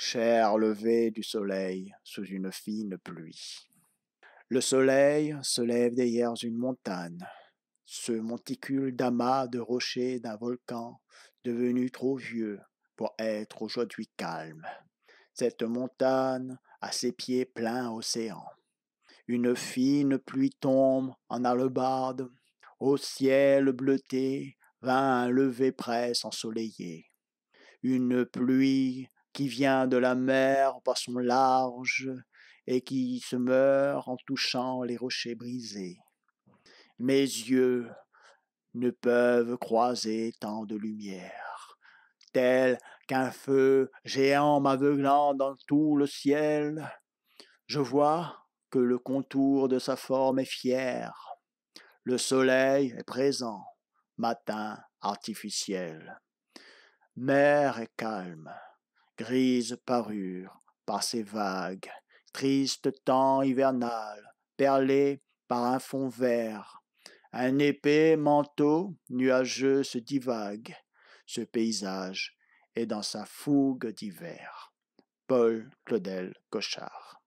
cher levée du soleil sous une fine pluie. Le soleil se lève derrière une montagne, ce monticule d'amas de rochers d'un volcan devenu trop vieux pour être aujourd'hui calme. Cette montagne a ses pieds plein océan. Une fine pluie tombe en hallebarde, au ciel bleuté vint un lever presse ensoleillé. Une pluie qui vient de la mer par son large et qui se meurt en touchant les rochers brisés. Mes yeux ne peuvent croiser tant de lumière, tel qu'un feu géant m'aveuglant dans tout le ciel. Je vois que le contour de sa forme est fier. Le soleil est présent, matin artificiel. Mer est calme, grise parure, par ses vagues, triste temps hivernal, perlé par un fond vert. Un épais manteau nuageux se divague. Ce paysage est dans sa fougue d'hiver. Paul Claudel Cochard.